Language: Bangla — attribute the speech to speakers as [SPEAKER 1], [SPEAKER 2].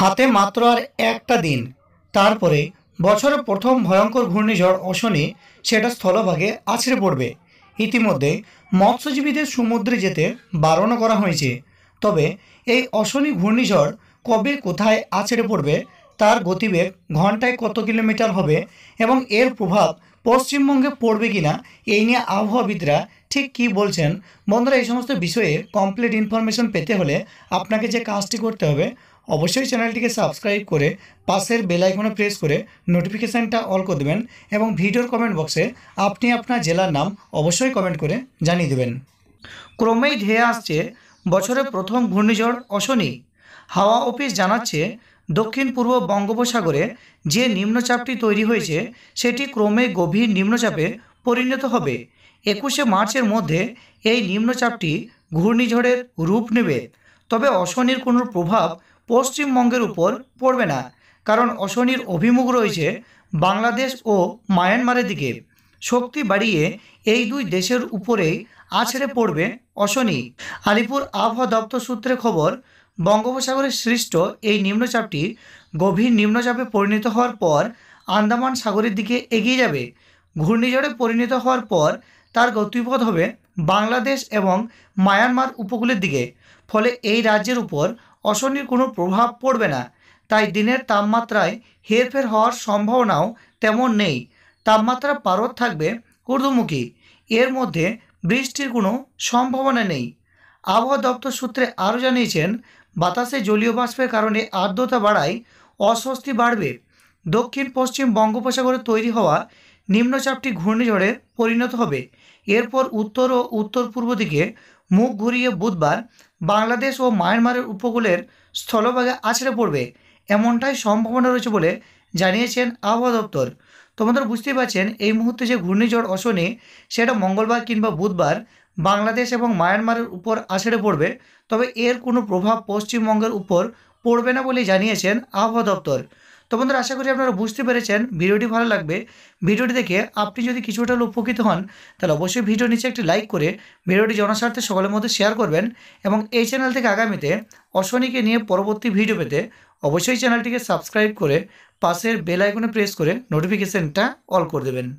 [SPEAKER 1] হাতে মাত্র আর একটা দিন তারপরে বছরের প্রথম ভয়ঙ্কর ঘূর্ণিঝড় অশনি সেটা স্থলভাগে আছড়ে পড়বে ইতিমধ্যে মৎস্যজীবীদের সমুদ্রে যেতে বারণ করা হয়েছে তবে এই অশনি ঘূর্ণিঝড় কবে কোথায় আছড়ে পড়বে তার গতিবেগ ঘন্টায় কত কিলোমিটার হবে এবং এর প্রভাব পশ্চিমবঙ্গে পড়বে কিনা এই নিয়ে আবহাওয়াবিদরা ঠিক কি বলছেন বন্ধুরা এই সমস্ত বিষয়ে কমপ্লিট ইনফরমেশন পেতে হলে আপনাকে যে কাজটি করতে হবে অবশ্যই চ্যানেলটিকে সাবস্ক্রাইব করে পাশের বেলাইকনে প্রেস করে নোটিফিকেশানটা অল করে দেবেন এবং ভিডিওর কমেন্ট বক্সে আপনি আপনার জেলার নাম অবশ্যই কমেন্ট করে জানিয়ে দেবেন ক্রমেই ধেয়ে আসছে বছরের প্রথম ঘূর্ণিঝড় অশনি হাওয়া অফিস জানাচ্ছে দক্ষিণ পূর্ব বঙ্গোপসাগরে যে নিম্নচাপটি তৈরি হয়েছে সেটি ক্রমে গভীর নিম্নচাপে পরিণত হবে একুশে মার্চের মধ্যে এই নিম্নচাপটি ঘূর্ণিঝড়ের রূপ নেবে তবে অশনির কোনো প্রভাব পশ্চিমবঙ্গের উপর পড়বে না কারণ অশনির অভিমুখ রয়েছে বাংলাদেশ ও মায়ানমারের দিকে শক্তি বাড়িয়ে এই দুই দেশের উপরেই আছড়ে পড়বে অশনি আলিপুর আবহাওয়া দপ্তর সূত্রে খবর বঙ্গোপসাগরে সৃষ্ট এই নিম্নচাপটি গভীর নিম্নচাপে পরিণত হওয়ার পর আন্দামান সাগরের দিকে এগিয়ে যাবে ঘূর্ণিঝড়ে পরিণত হওয়ার পর তার গতিপথ হবে বাংলাদেশ এবং মায়ানমার উপকূলের দিকে ফলে এই রাজ্যের উপর অশনির কোনো প্রভাব পড়বে না তাই দিনের তাপমাত্রায় হেরফের হওয়ার সম্ভাবনাও তেমন নেই তাপমাত্রা পারদ থাকবে ঊর্ধ্বমুখী এর মধ্যে বৃষ্টির কোনো সম্ভাবনা নেই আবহাওয়া দপ্তর সূত্রে আরও জানিয়েছেন বাতাসে জলীয় বাষ্পের কারণে আর্দ্রতা বাড়ায় অস্বস্তি বাড়বে দক্ষিণ পশ্চিম বঙ্গোপসাগরে তৈরি হওয়া নিম্নচাপটি ঘূর্ণিঝড়ে পরিণত হবে এরপর উত্তর ও উত্তর পূর্ব দিকে মুখ ঘুরিয়ে বুধবার বাংলাদেশ ও মায়ানমারের উপকূলের স্থলভাগে আছড়ে পড়বে এমনটাই সম্ভাবনা রয়েছে বলে জানিয়েছেন আবহাওয়া দপ্তর তোমাদের বুঝতেই পারছেন এই মুহূর্তে যে ঘূর্ণিঝড় অশনি সেটা মঙ্গলবার কিংবা বুধবার বাংলাদেশ এবং মায়ানমারের উপর আছড়ে পড়বে তবে এর কোনো প্রভাব পশ্চিমবঙ্গের উপর পড়বে না বলে জানিয়েছেন আবহাওয়া দপ্তর তো বন্ধুরা আশা করি আপনারা বুঝতে পেরেছেন ভিডিওটি ভালো লাগবে ভিডিওটি দেখে আপনি যদি কিছুটা উপকৃত হন তাহলে অবশ্যই ভিডিও নিচে একটি লাইক করে ভিডিওটি জনস্বার্থে সকলের মধ্যে শেয়ার করবেন এবং এই চ্যানেল থেকে আগামীতে অশনিকে নিয়ে পরবর্তী ভিডিও পেতে অবশ্যই চ্যানেলটিকে সাবস্ক্রাইব করে পাশের বেল আইকনে প্রেস করে নোটিফিকেশানটা অল করে দেবেন